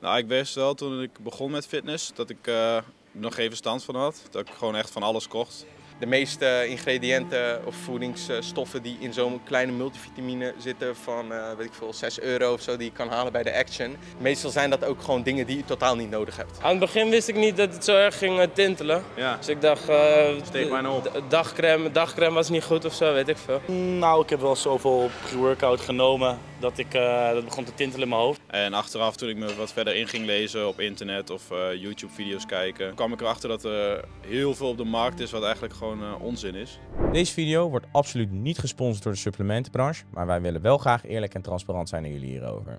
Nou, ik wist wel toen ik begon met fitness dat ik uh, nog geen verstand van had. Dat ik gewoon echt van alles kocht. De meeste eh, ingrediënten of voedingsstoffen die in zo'n kleine multivitamine zitten van eh, weet ik veel, 6 euro of zo die je kan halen bij de Action. Meestal zijn dat ook gewoon dingen die je totaal niet nodig hebt. Aan het begin wist ik niet dat het zo erg ging tintelen. Ja. Dus ik dacht, uh, Steek mij nou op. dagcreme was niet goed of zo, weet ik veel. Nou, ik heb wel zoveel pre-workout genomen dat ik, eh, dat begon te tintelen in mijn hoofd. En achteraf, toen ik me wat verder in ging lezen op internet of eh, YouTube-video's kijken, kwam ik erachter dat er heel veel op de markt is wat eigenlijk gewoon eh, onzin is. Deze video wordt absoluut niet gesponsord door de supplementenbranche, maar wij willen wel graag eerlijk en transparant zijn naar jullie hierover.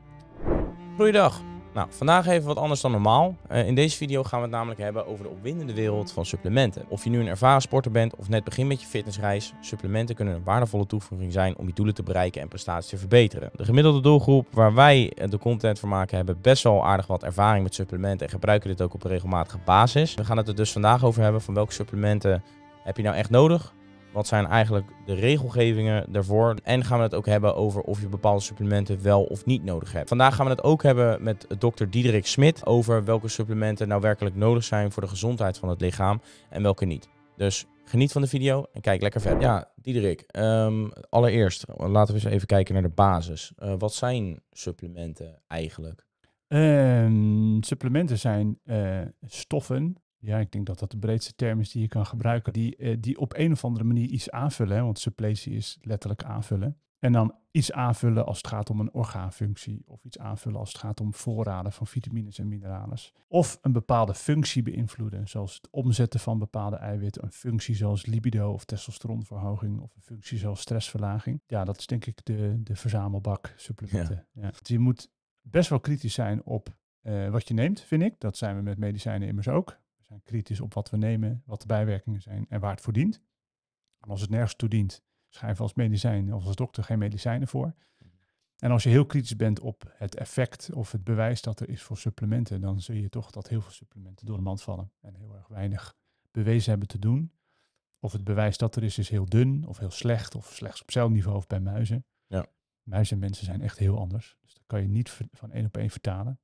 Goeiedag, nou, vandaag even wat anders dan normaal. Eh, in deze video gaan we het namelijk hebben over de opwindende wereld van supplementen. Of je nu een ervaren sporter bent of net begin met je fitnessreis, supplementen kunnen een waardevolle toevoeging zijn om je doelen te bereiken en prestaties te verbeteren. De gemiddelde doelgroep waar wij eh, de content voor maken hebben best wel aardig wat ervaring met supplementen en gebruiken dit ook op een regelmatige basis. We gaan het er dus vandaag over hebben van welke supplementen heb je nou echt nodig? Wat zijn eigenlijk de regelgevingen daarvoor? En gaan we het ook hebben over of je bepaalde supplementen wel of niet nodig hebt. Vandaag gaan we het ook hebben met dokter Diederik Smit over welke supplementen nou werkelijk nodig zijn voor de gezondheid van het lichaam en welke niet. Dus geniet van de video en kijk lekker verder. Ja, Diederik, ehm, allereerst laten we eens even kijken naar de basis. Eh, wat zijn supplementen eigenlijk? Ehm, supplementen zijn eh, stoffen ja, ik denk dat dat de breedste term is die je kan gebruiken, die, eh, die op een of andere manier iets aanvullen. Hè? Want suppletie is letterlijk aanvullen. En dan iets aanvullen als het gaat om een orgaanfunctie, of iets aanvullen als het gaat om voorraden van vitamines en mineralen. Of een bepaalde functie beïnvloeden, zoals het omzetten van bepaalde eiwitten, een functie zoals libido of testosteronverhoging, of een functie zoals stressverlaging. Ja, dat is denk ik de, de verzamelbak supplementen. Ja. Dus je moet best wel kritisch zijn op eh, wat je neemt, vind ik. Dat zijn we met medicijnen immers ook kritisch op wat we nemen, wat de bijwerkingen zijn en waar het voor dient. En als het nergens toe dient, schrijf als medicijn of als dokter geen medicijnen voor. Mhm. En als je heel kritisch bent op het effect of het bewijs dat er is voor supplementen, dan zie je toch dat heel veel supplementen door de mand vallen en heel erg weinig bewezen hebben te doen. Of het bewijs dat er is, is heel dun of heel slecht of slechts op celniveau of bij muizen. Ja. Muizen en mensen zijn echt heel anders. Dus dat kan je niet van één op één vertalen.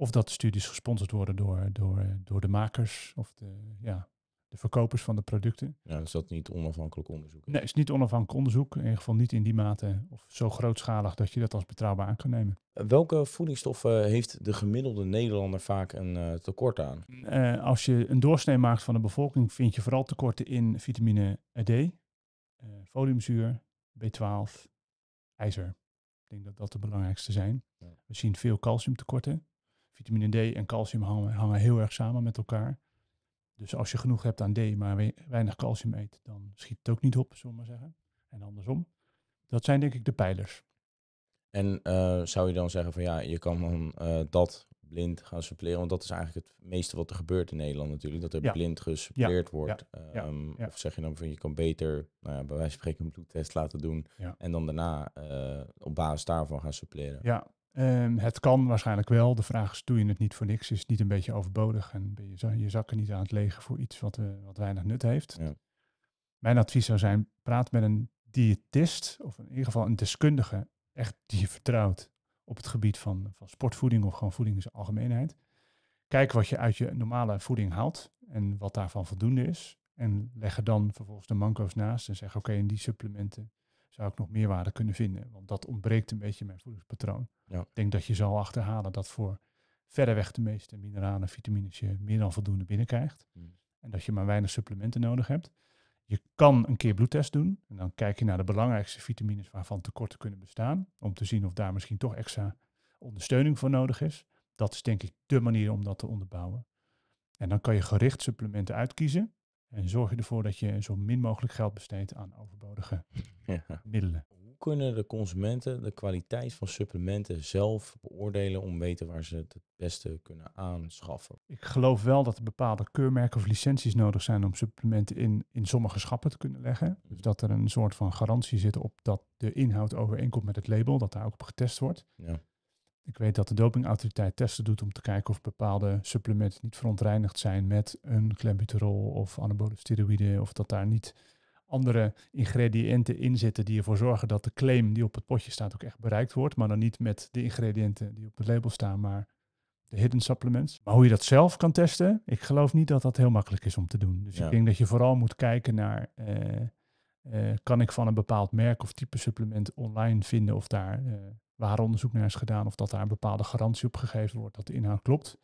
Of dat de studies gesponsord worden door, door, door de makers of de, ja, de verkopers van de producten. Ja, dus is dat niet onafhankelijk onderzoek? Nee, het is niet onafhankelijk onderzoek. In ieder geval niet in die mate of zo grootschalig dat je dat als betrouwbaar aan kan nemen. Welke voedingsstoffen heeft de gemiddelde Nederlander vaak een eh, tekort aan? Eh, als je een doorsnee maakt van de bevolking, vind je vooral tekorten in vitamine D, uh, foliumzuur, B12, ijzer. Ik denk dat dat de belangrijkste zijn. We zien veel calciumtekorten. Vitamine D en calcium hangen, hangen heel erg samen met elkaar. Dus als je genoeg hebt aan D, maar weinig calcium eet, dan schiet het ook niet op, zullen we maar zeggen. En andersom. Dat zijn denk ik de pijlers. En eh, zou je dan zeggen van ja, je kan dan eh, dat blind gaan suppleren? Want dat is eigenlijk het meeste wat er gebeurt in Nederland natuurlijk. Dat er blind gesuppleerd wordt. Ehm, of zeg je dan van je kan beter, nou ja, bij wijze van spreken, een bloedtest laten doen. En dan daarna eh, op basis daarvan gaan suppleren. Ja, Ehm, het kan waarschijnlijk wel. De vraag is, doe je het niet voor niks? Is het niet een beetje overbodig? En ben je je zakken niet aan het legen voor iets wat, eh, wat weinig nut heeft? Mijn advies zou zijn, praat met een diëtist, of in ieder geval een deskundige, echt die je vertrouwt op het gebied van, van sportvoeding of gewoon voeding in zijn algemeenheid. Kijk wat je uit je normale voeding haalt en wat daarvan voldoende is. En leg er dan vervolgens de manco's naast en zeg, oké, in die supplementen zou ik nog meerwaarde kunnen vinden. Want dat ontbreekt een beetje mijn voedingspatroon. Ik denk dat je zal achterhalen dat voor verreweg de meeste mineralen en vitamines je meer dan voldoende binnenkrijgt. Mm. En dat je maar weinig supplementen nodig hebt. Je kan een keer bloedtest doen en dan kijk je naar de belangrijkste vitamines waarvan tekorten kunnen bestaan. Om te zien of daar misschien toch extra ondersteuning voor nodig is. Dat is denk ik de manier om dat te onderbouwen. En dan kan je gericht supplementen uitkiezen. En zorg je ervoor dat je zo min mogelijk geld besteedt aan overbodige middelen. Hoe kunnen de consumenten de kwaliteit van supplementen zelf beoordelen om weten waar ze het beste kunnen aanschaffen? Ik geloof wel dat er bepaalde keurmerken of licenties nodig zijn om supplementen in, in sommige schappen te kunnen leggen. Dus mhm. dat er een soort van garantie zit op dat de inhoud overeenkomt met het label, dat daar ook op getest wordt. Ja. Ik weet dat de dopingautoriteit testen doet om te kijken of bepaalde supplementen niet verontreinigd zijn met een clenbuterol of anabole steroïden. Of dat daar niet andere ingrediënten in zitten die ervoor zorgen dat de claim die op het potje staat ook echt bereikt wordt. Maar dan niet met de ingrediënten die op het label staan, maar de hidden supplements. Maar hoe je dat zelf kan testen, ik geloof niet dat dat heel makkelijk is om te doen. Dus ik denk dat je vooral moet kijken naar, eh, eh, kan ik van een bepaald merk of type supplement online vinden of daar... Eh, waar onderzoek naar is gedaan of dat daar een bepaalde garantie op gegeven wordt dat de inhoud klopt.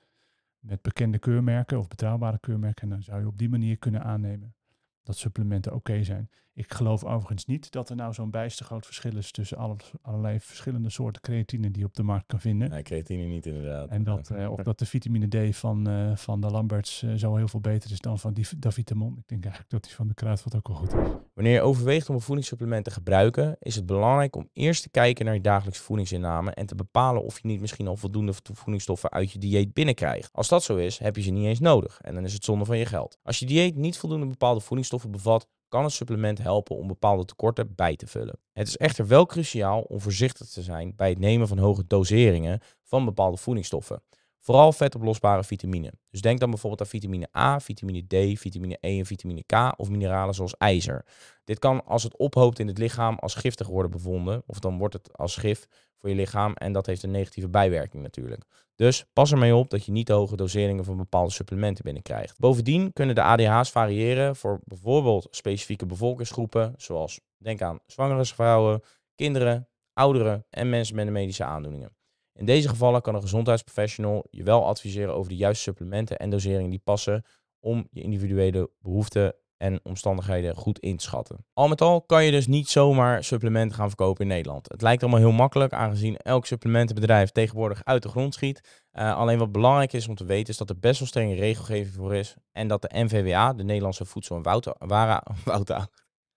Met bekende keurmerken of betrouwbare keurmerken. En dan zou je op die manier kunnen aannemen dat supplementen oké zijn. Ik geloof overigens niet dat er nou zo'n bijster groot verschil is tussen alle, allerlei verschillende soorten creatine die je op de markt kan vinden. Nee, creatine niet inderdaad. En dat, eh, of dat de vitamine D van, eh, van de Lamberts eh, zo heel veel beter is dan van die Davitamon. Ik denk eigenlijk dat die van de Kruidvat ook wel goed is. Wanneer je overweegt om een voedingssupplement te gebruiken, is het belangrijk om eerst te kijken naar je dagelijkse voedingsinname en te bepalen of je niet misschien al voldoende voedingsstoffen uit je dieet binnenkrijgt. Als dat zo is, heb je ze niet eens nodig en dan is het zonde van je geld. Als je dieet niet voldoende bepaalde voedingsstoffen bevat, kan een supplement helpen om bepaalde tekorten bij te vullen. Het is echter wel cruciaal om voorzichtig te zijn bij het nemen van hoge doseringen van bepaalde voedingsstoffen. Vooral vetoplosbare vitamine. Dus denk dan bijvoorbeeld aan vitamine A, vitamine D, vitamine E en vitamine K of mineralen zoals ijzer. Dit kan als het ophoopt in het lichaam als giftig worden bevonden, of dan wordt het als gif voor je lichaam. En dat heeft een negatieve bijwerking natuurlijk. Dus pas ermee op dat je niet hoge doseringen van bepaalde supplementen binnenkrijgt. Bovendien kunnen de ADH's variëren voor bijvoorbeeld specifieke bevolkingsgroepen, zoals denk aan zwangere vrouwen, kinderen, ouderen en mensen met een medische aandoeningen. In deze gevallen kan een gezondheidsprofessional je wel adviseren over de juiste supplementen en doseringen die passen om je individuele behoeften en omstandigheden goed inschatten. Al met al kan je dus niet zomaar supplementen gaan verkopen in Nederland. Het lijkt allemaal heel makkelijk, aangezien elk supplementenbedrijf tegenwoordig uit de grond schiet. Eh, alleen wat belangrijk is om te weten, is dat er best wel strenge regelgeving voor is. En dat de NVWA, de Nederlandse Voedsel- en Warenautoriteit. Wouta.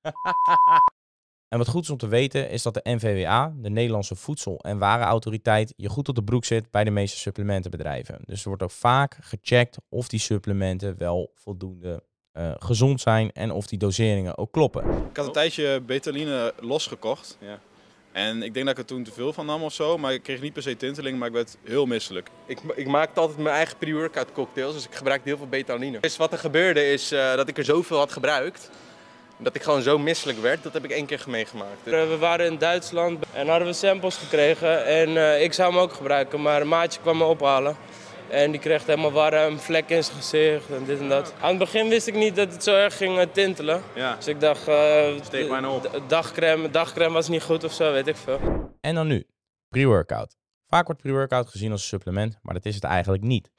En wat goed is om te weten is dat de NVWA, de Nederlandse Voedsel- en Warenautoriteit, je goed op de broek zit bij de meeste supplementenbedrijven. Dus er wordt ook vaak gecheckt of die supplementen wel voldoende eh, gezond zijn en of die doseringen ook kloppen. Ik had een tijdje betaline losgekocht. Ja. En ik denk dat ik er toen te veel van nam of zo. Maar ik kreeg niet per se tinteling, maar ik werd heel misselijk. Ik, ik maakte altijd mijn eigen pre-workout cocktails, dus ik gebruikte heel veel betaline. Dus wat er gebeurde is eh, dat ik er zoveel had gebruikt. Dat ik gewoon zo misselijk werd, dat heb ik één keer meegemaakt. Eh, we waren in Duitsland en hadden we samples gekregen. En ik zou hem ook gebruiken, maar een maatje kwam me ophalen. En die kreeg helemaal warm, vlek in zijn gezicht en dit en dat. Aan het begin wist ik niet dat het zo erg ging eh, tintelen. Dus ik dacht, uh, eh, mij nou op. Dagcreme, dagcreme was niet goed of zo, weet ik veel. En dan nu, pre-workout. Vaak wordt pre-workout gezien als een supplement, maar dat is het eigenlijk niet.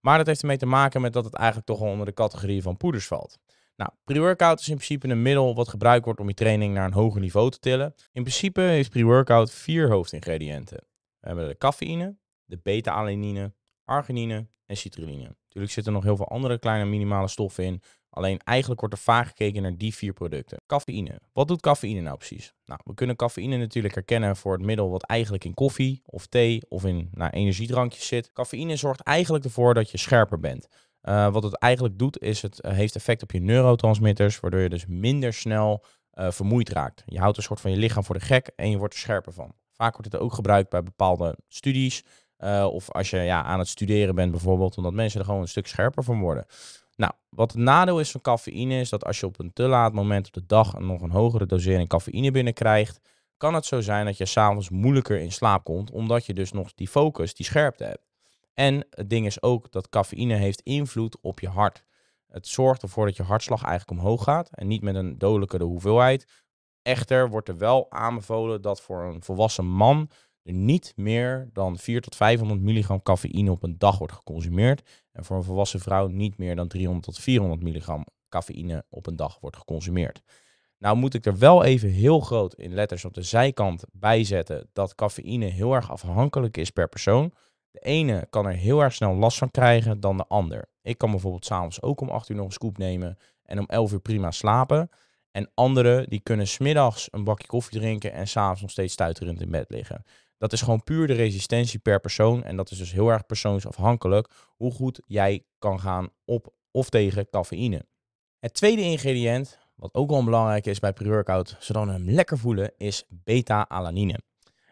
Maar dat heeft ermee te maken met dat het eigenlijk toch wel onder de categorie van poeders valt. Nou, pre-workout is in principe een middel wat gebruikt wordt om je training naar een hoger niveau te tillen. In principe heeft pre-workout vier hoofdingrediënten. We hebben de cafeïne, de beta-alanine, arginine en citrulline. Natuurlijk zitten er nog heel veel andere kleine minimale stoffen in. Alleen eigenlijk wordt er vaak gekeken naar die vier producten. Cafeïne. Wat doet cafeïne nou precies? Nou, we kunnen cafeïne natuurlijk herkennen voor het middel wat eigenlijk in koffie of thee of in nou, energiedrankjes zit. Cafeïne zorgt eigenlijk ervoor dat je scherper bent. Eh, wat het eigenlijk doet is het eh, heeft effect op je neurotransmitters, waardoor je dus minder snel eh, vermoeid raakt. Je houdt een soort van je lichaam voor de gek en je wordt er scherper van. Vaak wordt het ook gebruikt bij bepaalde studies eh, of als je ja, aan het studeren bent bijvoorbeeld, omdat mensen er gewoon een stuk scherper van worden. Nou, wat het nadeel is van cafeïne is dat als je op een te laat moment op de dag nog een hogere dosering cafeïne binnenkrijgt, kan het zo zijn dat je s'avonds moeilijker in slaap komt, omdat je dus nog die focus, die scherpte hebt. En het ding is ook dat cafeïne heeft invloed op je hart. Het zorgt ervoor dat je hartslag eigenlijk omhoog gaat en niet met een dodelijkere hoeveelheid. Echter wordt er wel aanbevolen dat voor een volwassen man er niet meer dan 4 tot 500 milligram cafeïne op een dag wordt geconsumeerd. En voor een volwassen vrouw niet meer dan 300 tot 400 milligram cafeïne op een dag wordt geconsumeerd. Nou moet ik er wel even heel groot in letters op de zijkant bij zetten dat cafeïne heel erg afhankelijk is per persoon. De ene kan er heel erg snel last van krijgen dan de ander. Ik kan bijvoorbeeld s'avonds ook om 8 uur nog een scoop nemen en om 11 uur prima slapen. En anderen die kunnen smiddags een bakje koffie drinken en s'avonds nog steeds stuiterend in bed liggen. Dat is gewoon puur de resistentie per persoon. En dat is dus heel erg persoonsafhankelijk hoe goed jij kan gaan op of tegen cafeïne. Het tweede ingrediënt, wat ook wel belangrijk is bij pre-workout, zodat we hem lekker voelen, is beta-alanine.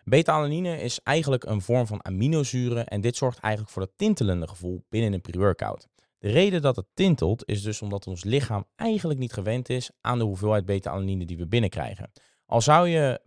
Beta-alanine is eigenlijk een vorm van aminozuren en dit zorgt eigenlijk voor dat tintelende gevoel binnen een pre-workout. De reden dat het tintelt is dus omdat ons lichaam eigenlijk niet gewend is aan de hoeveelheid beta-alanine die we binnenkrijgen. Al zou je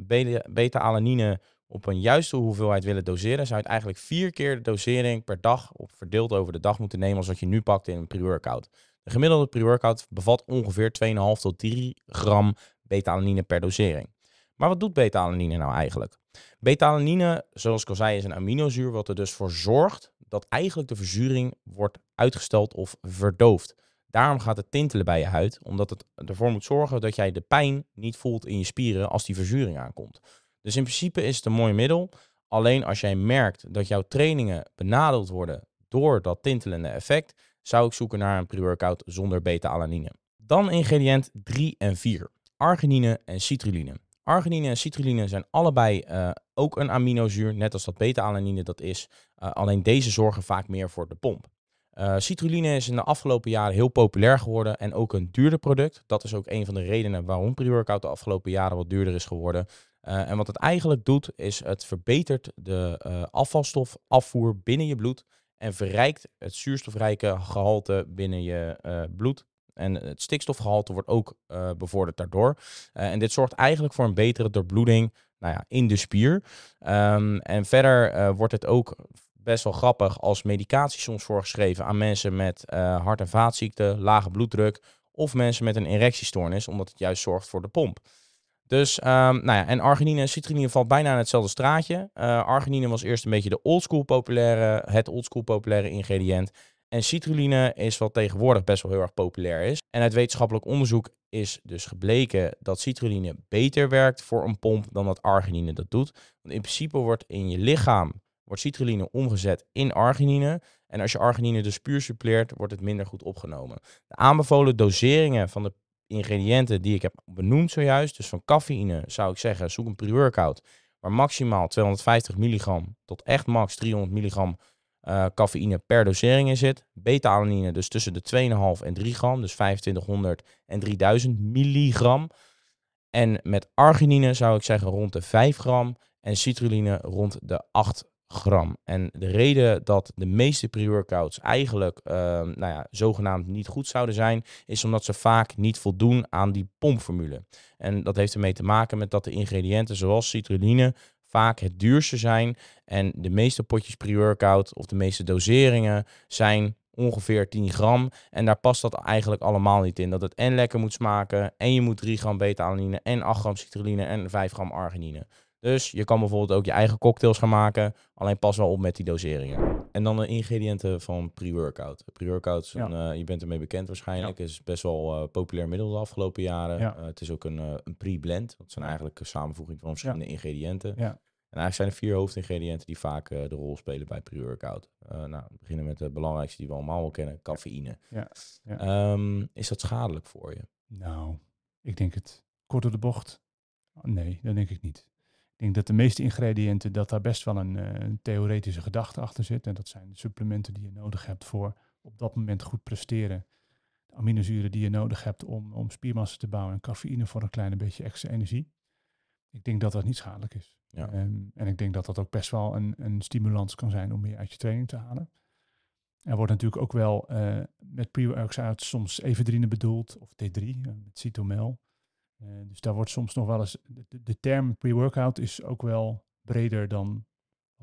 beta-alanine op een juiste hoeveelheid willen doseren, zou je het eigenlijk vier keer de dosering per dag op verdeeld over de dag moeten nemen als wat je nu pakt in een pre-workout. De gemiddelde pre-workout bevat ongeveer 2,5 tot 3 gram beta per dosering. Maar wat doet beta nou eigenlijk? beta zoals ik al zei, is een aminozuur wat er dus voor zorgt dat eigenlijk de verzuring wordt uitgesteld of verdoofd. Daarom gaat het tintelen bij je huid, omdat het ervoor moet zorgen dat jij de pijn niet voelt in je spieren als die verzuring aankomt. Dus in principe is het een mooi middel. Alleen als jij merkt dat jouw trainingen benadeeld worden door dat tintelende effect, zou ik zoeken naar een pre-workout zonder beta-alanine. Dan ingrediënt 3 en 4, arginine en citruline. Arginine en citruline zijn allebei eh, ook een aminozuur, net als dat beta-alanine dat is. Eh, alleen deze zorgen vaak meer voor de pomp. Eh, citruline is in de afgelopen jaren heel populair geworden en ook een duurder product. Dat is ook een van de redenen waarom pre-workout de afgelopen jaren wat duurder is geworden. Eh, en wat het eigenlijk doet, is het verbetert de uh, eh, afvalstofafvoer binnen je bloed en verrijkt het zuurstofrijke gehalte binnen je eh, bloed. En het stikstofgehalte wordt ook bevorderd daardoor. en dit zorgt eigenlijk voor een betere doorbloeding nou ja, in de spier. Ehm, en verder wordt het ook best wel grappig als medicatie soms voorgeschreven aan mensen met hart- en vaatziekten, lage bloeddruk of mensen met een erectiestoornis, omdat het juist zorgt voor de pomp. Dus, ehm, nou ja, en arginine en citrinine valt bijna aan hetzelfde straatje. Eh, arginine was eerst een beetje de oldschool populaire, het oldschool populaire ingrediënt. En citrulline is wat tegenwoordig best wel heel erg populair is. En uit wetenschappelijk onderzoek is dus gebleken dat citrulline beter werkt voor een pomp dan dat arginine dat doet. Want in principe wordt in je lichaam wordt citrulline omgezet in arginine. En als je arginine dus puur suppleert, wordt het minder goed opgenomen. De aanbevolen doseringen van de ingrediënten die ik heb benoemd zojuist, dus van cafeïne, zou ik zeggen, zoek een pre-workout waar maximaal 250 milligram tot echt max 300 milligram eh, cafeïne per dosering in zit. Beta-alanine dus tussen de 2,5 en 3 gram, dus 2500 en 3000 milligram. En met arginine zou ik zeggen rond de 5 gram en citruline rond de 8 gram. En de reden dat de meeste pre-workouts eigenlijk ehm, nou ja, zogenaamd niet goed zouden zijn, is omdat ze vaak niet voldoen aan die pompformule. En dat heeft ermee te maken met dat de ingrediënten zoals citrulline vaak het duurste zijn. En de meeste potjes pre-workout of de meeste doseringen zijn ongeveer 10 gram. En daar past dat eigenlijk allemaal niet in. Dat het en lekker moet smaken, en je moet 3 gram beta en 8 gram citrulline, en 5 gram arginine. Dus je kan bijvoorbeeld ook je eigen cocktails gaan maken. Alleen pas wel op met die doseringen. En dan de ingrediënten van pre-workout. Pre-workout, ja. Eh, je bent ermee bekend waarschijnlijk. Is best wel uh, populair middel de afgelopen jaren. Eh, het is ook een, een pre-blend. Dat zijn eigenlijk een samenvoeging van verschillende ingrediënten. En eigenlijk zijn er vier hoofdingrediënten die vaak de rol spelen bij pre-workout. nou, we beginnen met de belangrijkste die we allemaal wel kennen, cafeïne. Ehm, is dat schadelijk voor je? Nou, ik denk het kort op de bocht. Nee, dat denk ik niet. Ik denk dat de meeste ingrediënten, dat daar best wel eh, een, theoretische gedachte achter zit. En dat zijn de supplementen die je nodig hebt voor op dat moment goed presteren. De aminozuren die je nodig hebt om, om spiermassa te bouwen en cafeïne voor een klein beetje extra energie. Ik denk dat dat niet schadelijk is. Ehm, en ik denk dat dat ook best wel een, een stimulans kan zijn om meer uit je training te halen. Er wordt natuurlijk ook wel eh, met pre-workouts soms ephedrine bedoeld, of T3, eh, met cytomel. Eh, dus daar wordt soms nog wel eens. De, term pre-workout is ook wel breder dan.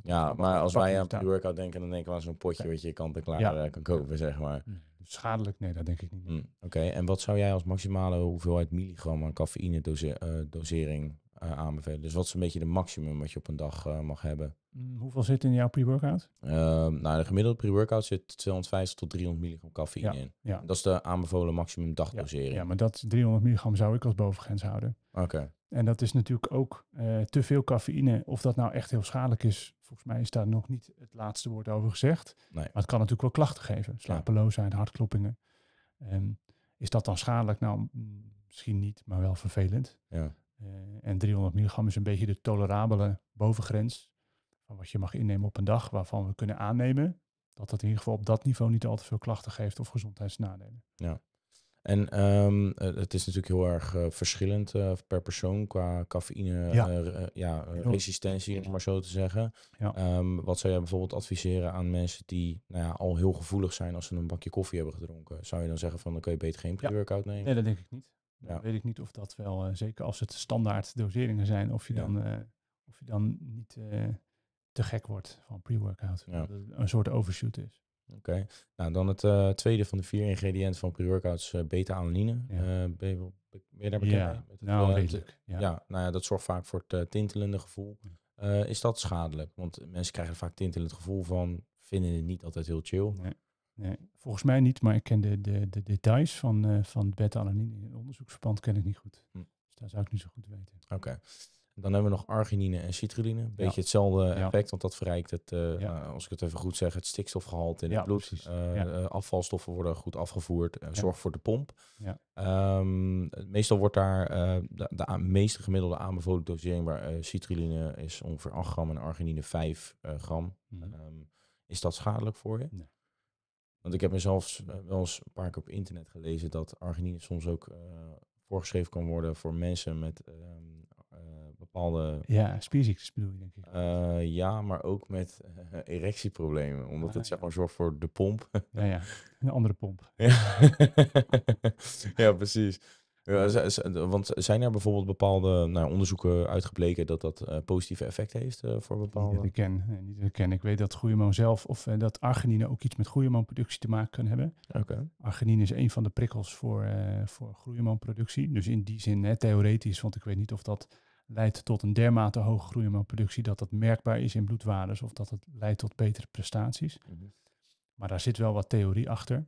Ja, maar als wij aan pre-workout denken, dan denken we aan zo'n potje wat je kan te klaar kan kopen, zeg maar. Mm. Schadelijk? Nee, dat denk ik niet. Mm, oké, en wat zou jij als maximale hoeveelheid milligram aan cafeïne eh, dosering eh, aanbevelen. Dus wat is een beetje de maximum wat je op een dag eh, mag hebben? Mm, hoeveel zit in jouw pre-workout? Ehm, nou, de gemiddelde pre-workout zit 250 tot 300 milligram cafeïne in. Ja. Dat is de aanbevolen maximum dagdosering. Ja, ja, maar dat 300 milligram zou ik als bovengrens houden. Oké. En dat is natuurlijk ook eh, te veel cafeïne. Of dat nou echt heel schadelijk is, volgens mij is daar nog niet het laatste woord over gezegd. Nee. Maar het kan natuurlijk wel klachten geven. Slapeloosheid, hartkloppingen. Um, is dat dan schadelijk? Nou, misschien niet, maar wel vervelend. Ja. Eh, en 300 milligram is een beetje de tolerabele bovengrens van wat je mag innemen op een dag, waarvan we kunnen aannemen dat dat in ieder geval op dat niveau niet al te veel klachten geeft of gezondheidsnadelen. Ja. En ehm, eh, het is natuurlijk heel erg eh, verschillend per persoon qua cafeïne, ja. ja resistentie, om maar zo te zeggen. Ehm, wat zou jij bijvoorbeeld adviseren aan mensen die nou ja, al heel gevoelig zijn als ze een bakje koffie hebben gedronken? Zou je dan zeggen van dan kun je beter geen pre-workout nemen? Nee, dat denk ik niet weet ik niet of dat wel, eh, zeker als het standaard doseringen zijn, of je dan, eh, of je dan niet eh, te gek wordt van pre-workout. Dat het een soort overshoot is. Oké, nou dan het tweede van de vier ingrediënten van pre-workouts, beta-alanine. ben, daar bekend Met het, nou, redelijk. Ja. nou ja, dat zorgt vaak voor het tintelende gevoel. is dat schadelijk? Want mensen krijgen vaak tintelend gevoel van, vinden het niet altijd heel chill. Nee. Nee, volgens mij niet, maar ik ken de, de, de details van, uh, van beta in het onderzoeksverband ken ik niet goed. Hm. Dus daar zou ik niet zo goed weten. Oké. Dan hebben we nog arginine en citrulline. Een beetje hetzelfde effect, want dat verrijkt het, eh, ja. Eh, als ik het even goed zeg, het stikstofgehalte in het bloed. Uh, afvalstoffen worden goed afgevoerd. Zorg voor de pomp. Um, meestal wordt daar de, de meeste gemiddelde aanbevolen dosering, waar citrulline is ongeveer 8 gram en arginine 5 gram. Mhm. Ehm, is dat schadelijk voor je? Nee. Want ik heb mezelf eh, wel eens een paar keer op internet gelezen dat arginine soms ook eh, voorgeschreven kan worden voor mensen met ehm, eh, bepaalde... Ja, spierziektes bedoel je denk ik. ja, maar ook met erectieproblemen. Omdat ah, het zeg maar zorgt voor de pomp. ja, ja. Een andere pomp. ja, precies. Ja, eh, want zijn er bijvoorbeeld bepaalde nou, onderzoeken uitgebleken dat dat eh, positieve effecten heeft eh, voor bepaalde... Niet ken, niet dat ik ken. Ik weet dat groeimoon zelf of dat arginine ook iets met productie te maken kan hebben. Oké. Arginine is een van de prikkels voor, voor productie. Dus in die zin hè, theoretisch, want ik weet niet of dat leidt tot een dermate hoge productie dat dat merkbaar is in bloedwaardes of dat het leidt tot betere prestaties. Mhm. Maar daar zit wel wat theorie achter.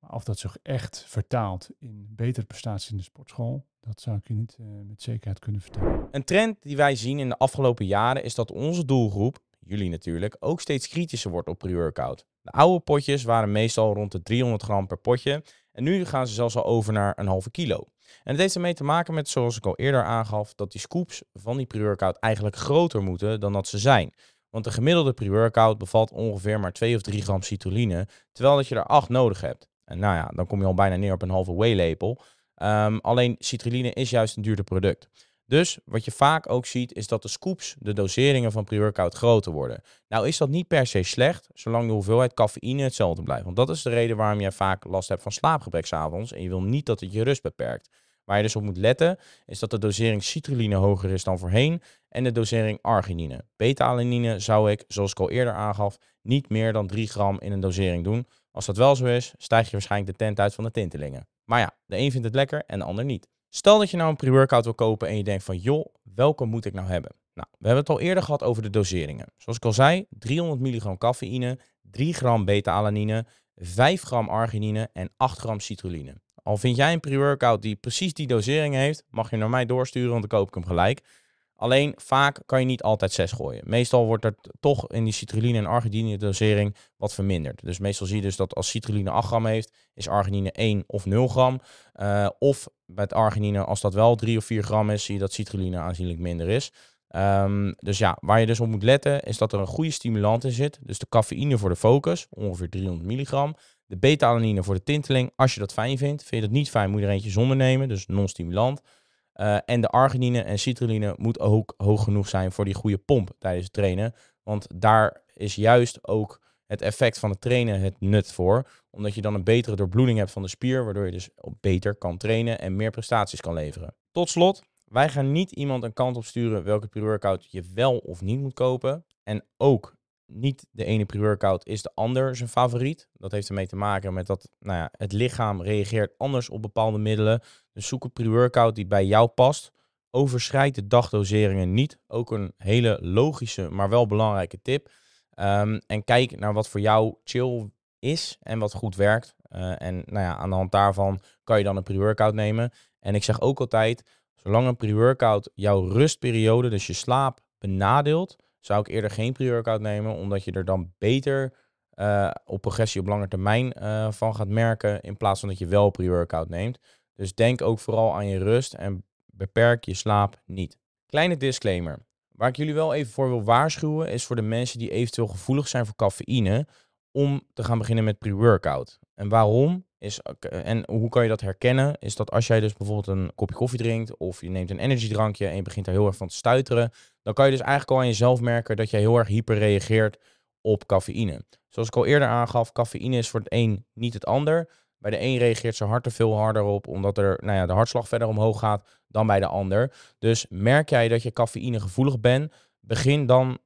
Maar of dat zich echt vertaalt in betere prestaties in de sportschool, dat zou ik je niet eh, met zekerheid kunnen vertellen. Een trend die wij zien in de afgelopen jaren is dat onze doelgroep, jullie natuurlijk, ook steeds kritischer wordt op pre-workout. De oude potjes waren meestal rond de 300 gram per potje en nu gaan ze zelfs al over naar een halve kilo. En het heeft ermee te maken met, zoals ik al eerder aangaf, dat die scoops van die pre-workout eigenlijk groter moeten dan dat ze zijn. Want de gemiddelde pre-workout bevat ongeveer maar 2 of 3 gram citrulline, terwijl dat je er 8 nodig hebt. En nou ja, dan kom je al bijna neer op een halve whey-lepel. Ehm, alleen citrulline is juist een duurder product. Dus wat je vaak ook ziet is dat de scoops, de doseringen van pre groter worden. Nou is dat niet per se slecht, zolang de hoeveelheid cafeïne hetzelfde blijft. Want dat is de reden waarom jij vaak last hebt van slaapgebrek s'avonds en je wil niet dat het je rust beperkt. Waar je dus op moet letten is dat de dosering citrulline hoger is dan voorheen en de dosering arginine. Beta-alanine zou ik, zoals ik al eerder aangaf, niet meer dan 3 gram in een dosering doen, als dat wel zo is, stijg je waarschijnlijk de tent uit van de tintelingen. Maar ja, de een vindt het lekker en de ander niet. Stel dat je nou een pre-workout wil kopen en je denkt van joh, welke moet ik nou hebben? Nou, we hebben het al eerder gehad over de doseringen. Zoals ik al zei, 300 milligram cafeïne, 3 gram beta-alanine, 5 gram arginine en 8 gram citruline. Al vind jij een pre-workout die precies die dosering heeft, mag je naar mij doorsturen, want dan koop ik hem gelijk. Alleen vaak kan je niet altijd 6 gooien. Meestal wordt er toch in die citrulline en arginine dosering wat verminderd. Dus meestal zie je dus dat als citrulline 8 gram heeft, is arginine 1 of 0 gram. Uh, of met arginine, als dat wel 3 of 4 gram is, zie je dat citrulline aanzienlijk minder is. Ehm, dus ja, waar je dus op moet letten is dat er een goede stimulant in zit. Dus de cafeïne voor de focus, ongeveer 300 milligram. De beta-alanine voor de tinteling, als je dat fijn vindt. Vind je dat niet fijn, moet je er eentje zonder nemen, dus non-stimulant. Eh, en de arginine en citrulline moet ook hoog genoeg zijn voor die goede pomp tijdens het trainen. Want daar is juist ook het effect van het trainen het nut voor. Omdat je dan een betere doorbloeding hebt van de spier, waardoor je dus beter kan trainen en meer prestaties kan leveren. Tot slot, wij gaan niet iemand een kant op sturen welke pre-workout je wel of niet moet kopen. En ook niet de ene pre-workout is de ander zijn favoriet. Dat heeft ermee te maken met dat nou ja, het lichaam reageert anders op bepaalde middelen. Dus zoek een pre-workout die bij jou past. Overschrijd de dagdoseringen niet. Ook een hele logische, maar wel belangrijke tip. Ehm, en kijk naar wat voor jou chill is en wat goed werkt. Eh, en nou ja, aan de hand daarvan kan je dan een pre-workout nemen. En ik zeg ook altijd, zolang een pre-workout jouw rustperiode, dus je slaap, benadeelt, zou ik eerder geen pre-workout nemen, omdat je er dan beter eh, op progressie op lange termijn eh, van gaat merken, in plaats van dat je wel pre-workout neemt. Dus denk ook vooral aan je rust en beperk je slaap niet. Kleine disclaimer. Waar ik jullie wel even voor wil waarschuwen is voor de mensen die eventueel gevoelig zijn voor cafeïne om te gaan beginnen met pre-workout. En waarom? Is, en hoe kan je dat herkennen? Is dat als jij dus bijvoorbeeld een kopje koffie drinkt of je neemt een energiedrankje en je begint daar heel erg van te stuiteren, dan kan je dus eigenlijk al aan jezelf merken dat jij heel erg hyper reageert op cafeïne. Zoals ik al eerder aangaf, cafeïne is voor het een niet het ander. Bij de een reageert ze hart veel harder op, omdat er, nou ja, de hartslag verder omhoog gaat dan bij de ander. Dus merk jij dat je gevoelig bent, begin dan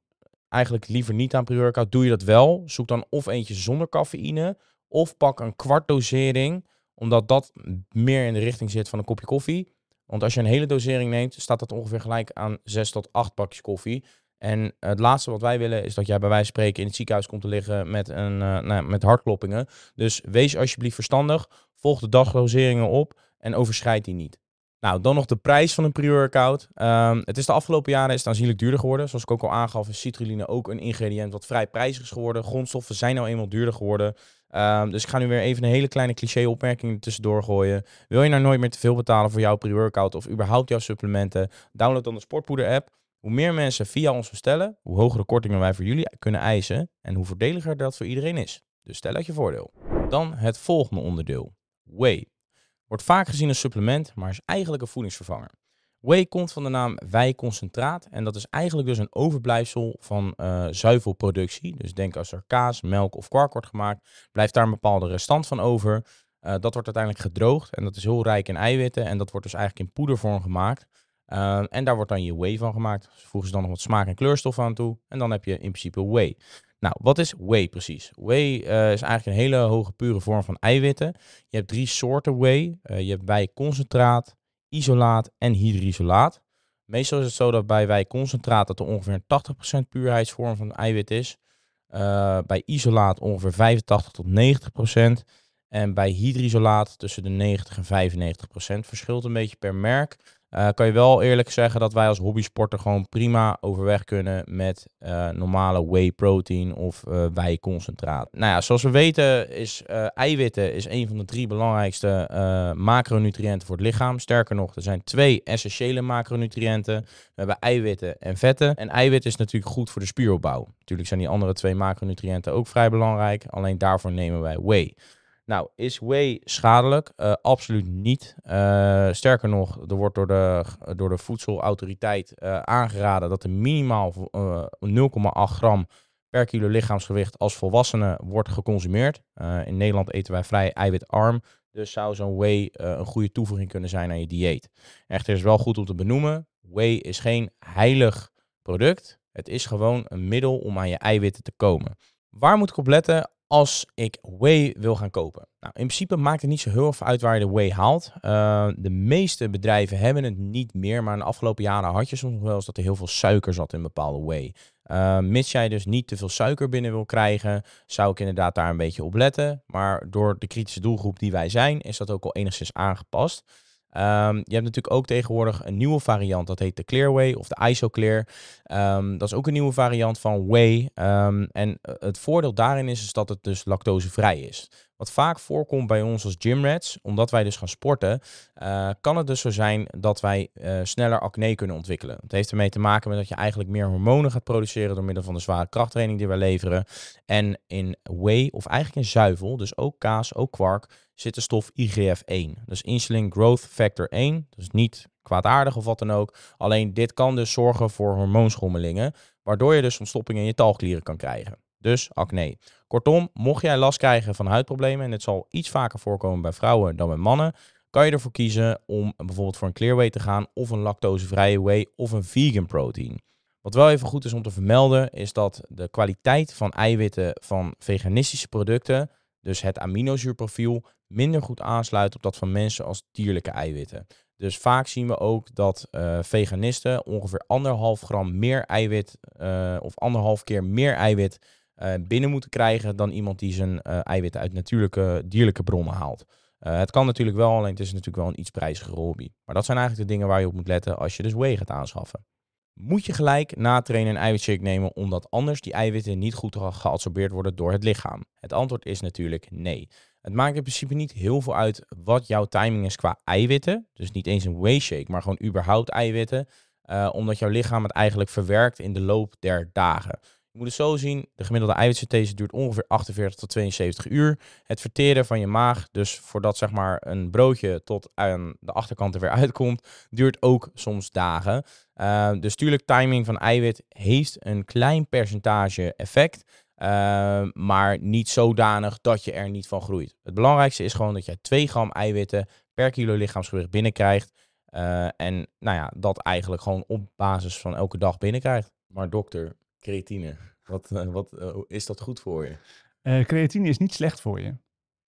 eigenlijk liever niet aan pre Doe je dat wel, zoek dan of eentje zonder cafeïne, of pak een kwart dosering, omdat dat meer in de richting zit van een kopje koffie. Want als je een hele dosering neemt, staat dat ongeveer gelijk aan 6 tot 8 pakjes koffie. En het laatste wat wij willen is dat jij bij wijze van spreken in het ziekenhuis komt te liggen met, een, eh, nou met hartkloppingen. Dus wees alsjeblieft verstandig, volg de dagdoseringen op en overschrijd die niet. Nou, dan nog de prijs van een pre-workout. Um, het is de afgelopen jaren is aanzienlijk duurder geworden. Zoals ik ook al aangaf, is citrulline ook een ingrediënt wat vrij prijzig is geworden. Grondstoffen zijn nou eenmaal duurder geworden. Ehm, dus ik ga nu weer even een hele kleine cliché-opmerking tussendoor gooien. Wil je nou nooit meer te veel betalen voor jouw pre-workout of überhaupt jouw supplementen? Download dan de Sportpoeder-app. Hoe meer mensen via ons bestellen, hoe hogere kortingen wij voor jullie kunnen eisen en hoe voordeliger dat voor iedereen is. Dus stel uit je voordeel. Dan het volgende onderdeel: Whey. Wordt vaak gezien als supplement, maar is eigenlijk een voedingsvervanger. Whey komt van de naam wijconcentraat en dat is eigenlijk dus een overblijfsel van eh, zuivelproductie. Dus denk als er kaas, melk of kwark wordt gemaakt, blijft daar een bepaalde restant van over. Eh, dat wordt uiteindelijk gedroogd en dat is heel rijk in eiwitten en dat wordt dus eigenlijk in poedervorm gemaakt. Ehm, en daar wordt dan je whey van gemaakt. Dus voegen ze dan nog wat smaak en kleurstof aan toe. En dan heb je in principe whey. Nou, wat is whey precies? Whey eh, is eigenlijk een hele hoge pure vorm van eiwitten. Je hebt drie soorten whey. Eh, je hebt concentraat, isolaat en hydrisolaat. Meestal is het zo dat bij wijconcentraat dat er ongeveer 80% puurheidsvorm van eiwit is. Eh, bij isolaat ongeveer 85 tot 90%. En bij hydrisolaat tussen de 90 en 95%. Verschilt een beetje per merk. Eh, kan je wel eerlijk zeggen dat wij als hobbysporter gewoon prima overweg kunnen met eh, normale whey protein of uh, eh, concentraat. Nou ja, zoals we weten is eiwitten is een van de drie belangrijkste macronutriënten voor het lichaam. Sterker nog, er zijn twee essentiële macronutriënten. We hebben eiwitten en vetten. En eiwit is natuurlijk goed voor de spieropbouw. Natuurlijk zijn die andere twee macronutriënten ook vrij belangrijk. Alleen daarvoor nemen wij whey. Nou, is whey schadelijk? Eh, absoluut niet. Eh, sterker nog, er wordt door de, door de voedselautoriteit eh, aangeraden dat er minimaal 0,8 gram per kilo lichaamsgewicht als volwassene wordt geconsumeerd. in Nederland eten wij vrij eiwitarm. Dus zou zo'n whey een goede toevoeging kunnen zijn aan je dieet. Echter is wel goed om te benoemen, whey is geen heilig product. Het is gewoon een middel om aan je eiwitten te komen. Waar moet ik op letten als ik Way wil gaan kopen. Nou, in principe maakt het niet zo heel veel uit waar je de Way haalt. Eh, de meeste bedrijven hebben het niet meer, maar in de afgelopen jaren had je soms wel eens dat er heel veel suiker zat in bepaalde Way. Uh, eh, mits jij dus niet te veel suiker binnen wil krijgen, zou ik inderdaad daar een beetje op letten. Maar door de kritische doelgroep die wij zijn, is dat ook al enigszins aangepast. Ehm, je hebt natuurlijk ook tegenwoordig een nieuwe variant. Dat heet de Clearway of de IsoClear. Um, dat is ook een nieuwe variant van Way. Ehm, en eh, het voordeel daarin is, is dat het dus lactosevrij is. Wat vaak voorkomt bij ons als gymrats, omdat wij dus gaan sporten, eh, kan het dus zo zijn dat wij eh, sneller acne kunnen ontwikkelen. Het heeft ermee te maken met dat je eigenlijk meer hormonen gaat produceren door middel van de zware krachttraining die wij leveren. En in whey, of eigenlijk in zuivel, dus ook kaas, ook kwark, zit de stof IGF-1. Dus insulin growth factor 1. Dus niet kwaadaardig of wat dan ook. Alleen dit kan dus zorgen voor hormoonschommelingen, waardoor je dus ontstoppingen in je talklieren kan krijgen. Dus acne. Kortom, mocht jij last krijgen van huidproblemen, en dit zal iets vaker voorkomen bij vrouwen dan bij mannen, kan je ervoor kiezen om bijvoorbeeld voor een clear te gaan, of een lactosevrije whey, of een vegan protein. Wat wel even goed is om te vermelden, is dat de kwaliteit van eiwitten van veganistische producten, dus het aminozuurprofiel, minder goed aansluit op dat van mensen als dierlijke eiwitten. Dus vaak zien we ook dat eh, veganisten ongeveer anderhalf gram meer eiwit eh, of anderhalf keer meer eiwit eh, binnen moeten krijgen dan iemand die zijn eh, eiwitten uit natuurlijke dierlijke bronnen haalt. Eh, het kan natuurlijk wel, alleen het is natuurlijk wel een iets prijziger hobby. Maar dat zijn eigenlijk de dingen waar je op moet letten als je dus whey gaat aanschaffen. Moet je gelijk na trainen een eiwitshake nemen omdat anders die eiwitten niet goed geabsorbeerd worden door het lichaam? Het antwoord is natuurlijk nee. Het maakt in principe niet heel veel uit wat jouw timing is qua eiwitten. Dus niet eens een whey shake, maar gewoon überhaupt eiwitten. omdat jouw lichaam het eigenlijk verwerkt in de loop der dagen. Je moet het zo zien, de gemiddelde eiwitsynthese duurt ongeveer 48 tot 72 uur. Het verteren van je maag, dus voordat zeg maar een broodje tot aan de achterkant er weer uitkomt, duurt ook soms dagen. Eh, dus tuurlijk, timing van eiwit heeft een klein percentage effect, eh, maar niet zodanig dat je er niet van groeit. Het belangrijkste is gewoon dat je 2 gram eiwitten per kilo lichaamsgewicht binnenkrijgt. Eh, en nou ja, dat eigenlijk gewoon op basis van elke dag binnenkrijgt. Maar dokter, Creatine. Wat, eh, wat eh, is dat goed voor je? Eh, creatine is niet slecht voor je.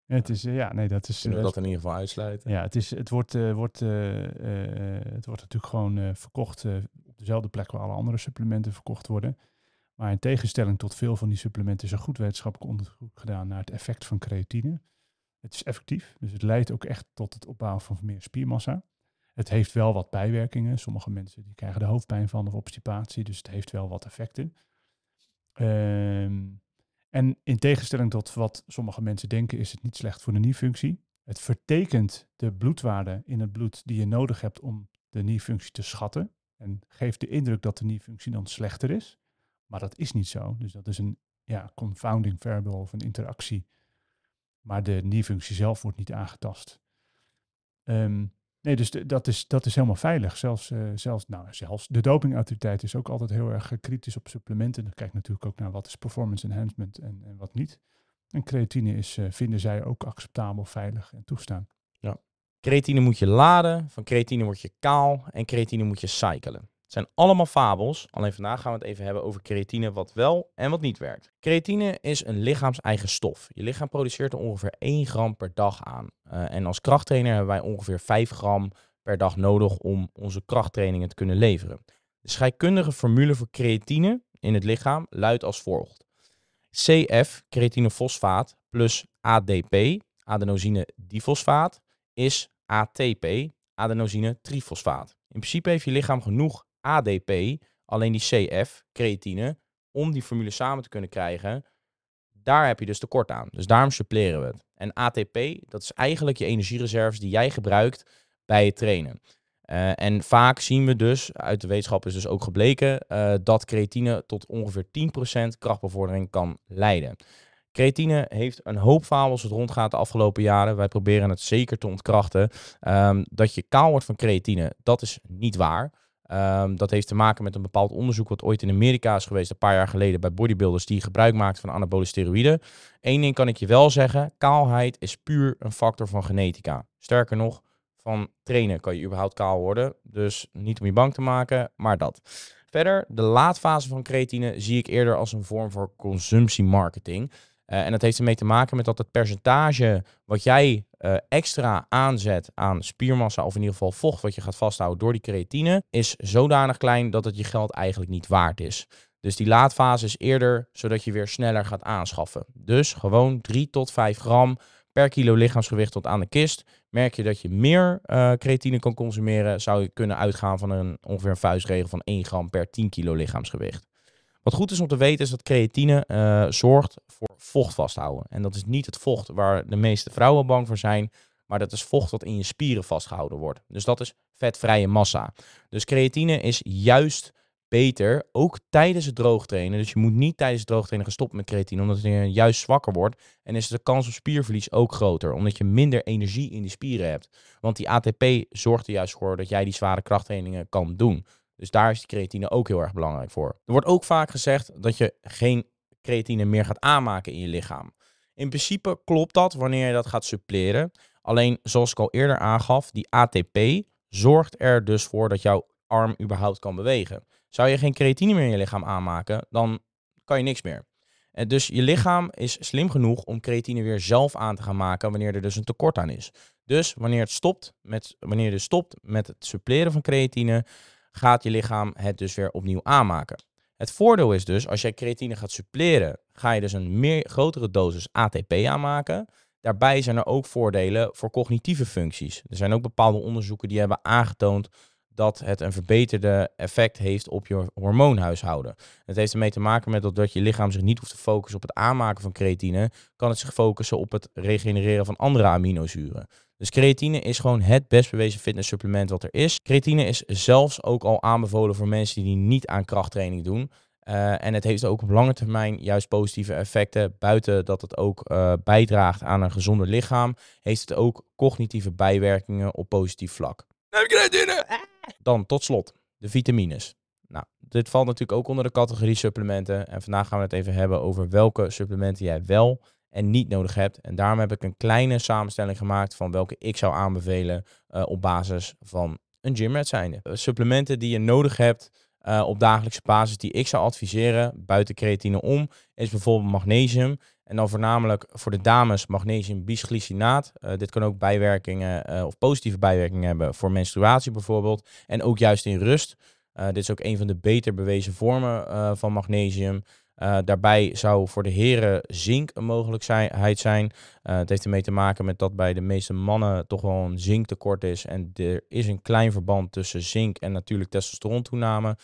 Het is, ja, nee, dat is. we dat in ieder geval uitsluiten? Ja, het, is, het, wordt, wordt, het wordt natuurlijk gewoon verkocht op dezelfde plek waar alle andere supplementen verkocht worden. Maar in tegenstelling tot veel van die supplementen is er goed wetenschappelijk onderzoek gedaan naar het effect van creatine. Het is effectief, dus het leidt ook echt tot het opbouwen van meer spiermassa. Het heeft wel wat bijwerkingen. Sommige mensen die krijgen de hoofdpijn van of obstipatie, dus het heeft wel wat effecten. Ehm, en in tegenstelling tot wat sommige mensen denken, is het niet slecht voor de nierfunctie. Het vertekent de bloedwaarde in het bloed die je nodig hebt om de nierfunctie te schatten. En geeft de indruk dat de nierfunctie dan slechter is. Maar dat is niet zo. Dus dat is een ja, confounding variable of een interactie. Maar de nierfunctie zelf wordt niet aangetast. Um, Nee, dus dat, is, dat is helemaal veilig. Zelfs, eh, zelfs, nou, zelfs de dopingautoriteit is ook altijd heel erg eh, kritisch op supplementen. Dan kijkt natuurlijk ook naar wat is performance enhancement en, en wat niet. En creatine is, eh, vinden zij ook acceptabel, veilig en toestaan. Ja. Creatine moet je laden, van creatine word je kaal en creatine moet je cyclen zijn allemaal fabels, alleen vandaag gaan we het even hebben over creatine, wat wel en wat niet werkt. Creatine is een lichaams-eigen stof. Je lichaam produceert er ongeveer 1 gram per dag aan. Eh, en als krachttrainer hebben wij ongeveer 5 gram per dag nodig om onze krachttrainingen te kunnen leveren. De scheikundige formule voor creatine in het lichaam luidt als volgt. CF, creatinefosfaat, plus ADP, adenosine difosfaat, is ATP, adenosine trifosfaat. In principe heeft je lichaam genoeg ADP, alleen die CF, creatine, om die formule samen te kunnen krijgen, daar heb je dus tekort aan. Dus daarom suppleren we het. En ATP, dat is eigenlijk je energiereserves die jij gebruikt bij het trainen. Eh, en vaak zien we dus, uit de wetenschap is dus ook gebleken, eh, dat creatine tot ongeveer 10% krachtbevordering kan leiden. Creatine heeft een hoop faal als het rondgaat de afgelopen jaren. Wij proberen het zeker te ontkrachten. Ehm, dat je kaal wordt van creatine, dat is niet waar. Ehm, dat heeft te maken met een bepaald onderzoek wat ooit in Amerika is geweest, een paar jaar geleden, bij bodybuilders die gebruik maakten van anabole steroïden. Eén ding kan ik je wel zeggen, kaalheid is puur een factor van genetica. Sterker nog, van trainen kan je überhaupt kaal worden. Dus niet om je bang te maken, maar dat. Verder, de laadfase van creatine zie ik eerder als een vorm voor consumptiemarketing. Uh, en dat heeft ermee te maken met dat het percentage wat jij eh, extra aanzet aan spiermassa, of in ieder geval vocht wat je gaat vasthouden door die creatine, is zodanig klein dat het je geld eigenlijk niet waard is. Dus die laadfase is eerder, zodat je weer sneller gaat aanschaffen. Dus gewoon 3 tot 5 gram per kilo lichaamsgewicht tot aan de kist. Merk je dat je meer eh, creatine kan consumeren, zou je kunnen uitgaan van een ongeveer een vuistregel van 1 gram per 10 kilo lichaamsgewicht. Wat goed is om te weten is dat creatine eh, zorgt voor vocht vasthouden. En dat is niet het vocht waar de meeste vrouwen bang voor zijn, maar dat is vocht dat in je spieren vastgehouden wordt. Dus dat is vetvrije massa. Dus creatine is juist beter, ook tijdens het droogtrainen. Dus je moet niet tijdens het droogtrainen gestopt met creatine, omdat je eh, juist zwakker wordt. En is de kans op spierverlies ook groter, omdat je minder energie in die spieren hebt. Want die ATP zorgt er juist voor dat jij die zware krachttrainingen kan doen. Dus daar is die creatine ook heel erg belangrijk voor. Er wordt ook vaak gezegd dat je geen creatine meer gaat aanmaken in je lichaam. In principe klopt dat wanneer je dat gaat suppleren. Alleen zoals ik al eerder aangaf, die ATP zorgt er dus voor dat jouw arm überhaupt kan bewegen. Zou je geen creatine meer in je lichaam aanmaken, dan kan je niks meer. En eh, dus je lichaam is slim genoeg om creatine weer zelf aan te gaan maken wanneer er dus een tekort aan is. Dus wanneer, het stopt met, wanneer je dus stopt met het suppleren van creatine, gaat je lichaam het dus weer opnieuw aanmaken. Het voordeel is dus, als jij creatine gaat suppleren, ga je dus een meer, grotere dosis ATP aanmaken. Daarbij zijn er ook voordelen voor cognitieve functies. Er zijn ook bepaalde onderzoeken die hebben aangetoond dat het een verbeterde effect heeft op je hormoonhuishouden. Het heeft ermee te maken met dat, je lichaam zich niet hoeft te focussen op het aanmaken van creatine, kan het zich focussen op het regenereren van andere aminozuren. Dus creatine is gewoon het best bewezen supplement wat er is. Creatine is zelfs ook al aanbevolen voor mensen die niet aan krachttraining doen. Eh, en het heeft ook op lange termijn juist positieve effecten. Buiten dat het ook eh, bijdraagt aan een gezonder lichaam, heeft het ook cognitieve bijwerkingen op positief vlak heb ik Dan tot slot de vitamines. Nou, dit valt natuurlijk ook onder de categorie supplementen. En vandaag gaan we het even hebben over welke supplementen jij wel en niet nodig hebt. En daarom heb ik een kleine samenstelling gemaakt van welke ik zou aanbevelen eh, op basis van een gymrat zijnde. Eh, supplementen die je nodig hebt eh, op dagelijkse basis die ik zou adviseren, buiten creatine om, is bijvoorbeeld magnesium. En dan voornamelijk voor de dames magnesium bisglycinaat. Eh, dit kan ook bijwerkingen eh, of positieve bijwerkingen hebben voor menstruatie bijvoorbeeld. En ook juist in rust. Eh, dit is ook een van de beter bewezen vormen van magnesium. daarbij zou voor de heren zink een mogelijkheid zijn. het heeft ermee te maken met dat bij de meeste mannen toch wel een zinktekort is. En er is een klein verband tussen zink en natuurlijk testosterontoename.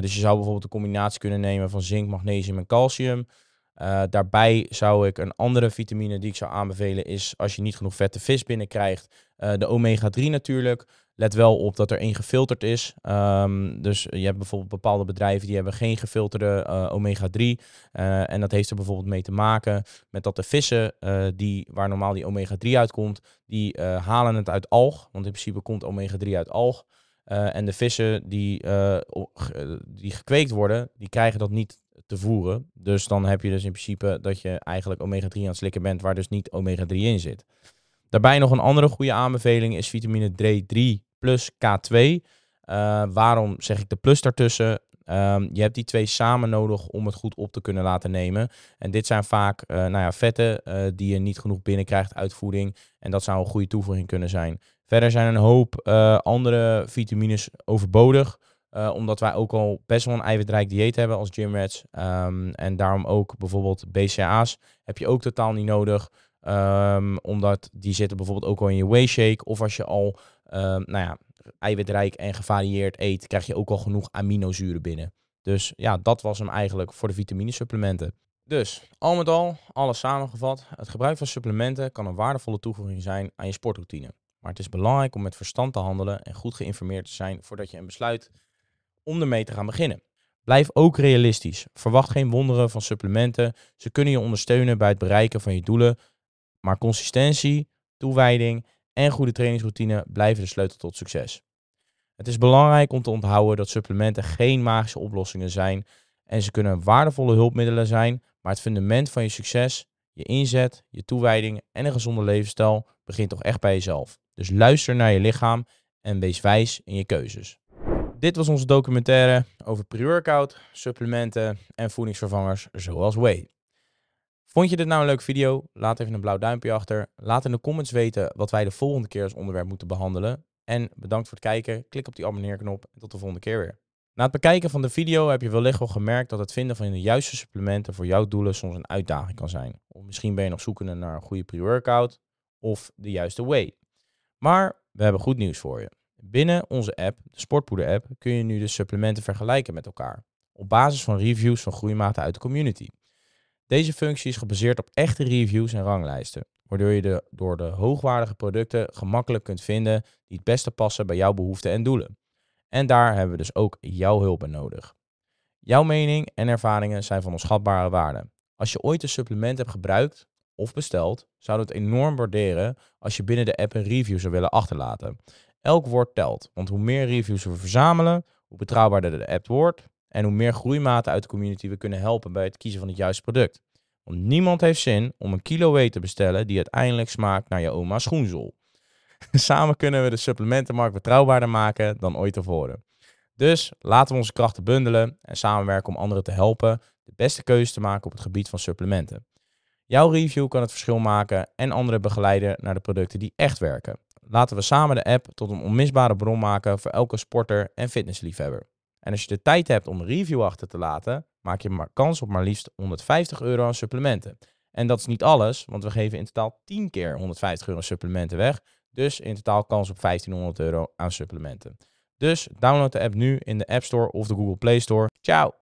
dus je zou bijvoorbeeld een combinatie kunnen nemen van zink, magnesium en calcium. Eh, daarbij zou ik een andere vitamine die ik zou aanbevelen is als je niet genoeg vette vis binnenkrijgt, eh, de omega-3 natuurlijk. Let wel op dat er één gefilterd is. Ehm, dus je hebt bijvoorbeeld bepaalde bedrijven die hebben geen gefilterde eh, omega-3. en dat heeft er bijvoorbeeld mee te maken met dat de vissen die, waar normaal die omega-3 uitkomt, die halen het uit alg. Want in principe komt omega-3 uit alg. en de vissen die, die gekweekt worden, die krijgen dat niet te voeren. Dus dan heb je dus in principe dat je eigenlijk omega-3 aan het slikken bent, waar dus niet omega-3 in zit. Daarbij nog een andere goede aanbeveling is vitamine D3 plus K2. Eh, waarom zeg ik de plus daartussen? Ehm, je hebt die twee samen nodig om het goed op te kunnen laten nemen. En dit zijn vaak eh, nou ja, vetten eh, die je niet genoeg binnenkrijgt uit voeding. En dat zou een goede toevoeging kunnen zijn. Verder zijn een hoop andere vitamines overbodig. Eh, omdat wij ook al best wel een eiwitrijk dieet hebben als gymrats. Ehm, en daarom ook bijvoorbeeld BCA's heb je ook totaal niet nodig. Ehm, omdat die zitten bijvoorbeeld ook al in je whey shake. Of als je al ehm, nou ja, eiwitrijk en gevarieerd eet, krijg je ook al genoeg aminozuren binnen. Dus ja, dat was hem eigenlijk voor de vitaminesupplementen. Dus, al met al, alles samengevat, het gebruik van supplementen kan een waardevolle toevoeging zijn aan je sportroutine. Maar het is belangrijk om met verstand te handelen en goed geïnformeerd te zijn voordat je een besluit om ermee te gaan beginnen. Blijf ook realistisch. Verwacht geen wonderen van supplementen. Ze kunnen je ondersteunen bij het bereiken van je doelen. Maar consistentie, toewijding en goede trainingsroutine blijven de sleutel tot succes. Het is belangrijk om te onthouden dat supplementen geen magische oplossingen zijn en ze kunnen waardevolle hulpmiddelen zijn, maar het fundament van je succes, je inzet, je toewijding en een gezonde levensstijl begint toch echt bij jezelf. Dus luister naar je lichaam en wees wijs in je keuzes. Dit was onze documentaire over pre-workout, supplementen en voedingsvervangers zoals whey. Vond je dit nou een leuke video? Laat even een blauw duimpje achter. Laat in de comments weten wat wij de volgende keer als onderwerp moeten behandelen. En bedankt voor het kijken. Klik op die abonneerknop en tot de volgende keer weer. Na het bekijken van de video heb je wellicht wel gemerkt dat het vinden van de juiste supplementen voor jouw doelen soms een uitdaging kan zijn. Of misschien ben je nog zoekende naar een goede pre-workout of de juiste way. Maar we hebben goed nieuws voor je. Binnen onze app, de Sportpoeder app, kun je nu de supplementen vergelijken met elkaar. Op basis van reviews van groeimaten uit de community. Deze functie is gebaseerd op echte reviews en ranglijsten, waardoor je de, door de hoogwaardige producten gemakkelijk kunt vinden die het beste passen bij jouw behoeften en doelen. En daar hebben we dus ook jouw hulp bij nodig. Jouw mening en ervaringen zijn van onschatbare waarde. Als je ooit een supplement hebt gebruikt of besteld, zou het enorm waarderen als je binnen de app een review zou willen achterlaten Elk woord telt, want hoe meer reviews we verzamelen, hoe betrouwbaarder de app wordt en hoe meer groeimaten uit de community we kunnen helpen bij het kiezen van het juiste product. Want niemand heeft zin om een kilo weet te bestellen die uiteindelijk smaakt naar je oma's schoenzool. Samen kunnen we de supplementenmarkt betrouwbaarder maken dan ooit tevoren. Dus laten we onze krachten bundelen en samenwerken om anderen te helpen de beste keuze te maken op het gebied van supplementen. Jouw review kan het verschil maken en anderen begeleiden naar de producten die echt werken laten we samen de app tot een onmisbare bron maken voor elke sporter en fitnessliefhebber. En als je de tijd hebt om een review achter te laten, maak je kans op maar liefst 150 euro aan supplementen. En dat is niet alles, want we geven in totaal 10 keer 150 euro supplementen weg. Dus in totaal kans op 1500 euro aan supplementen. Dus download de app nu in de App Store of de Google Play Store. Ciao!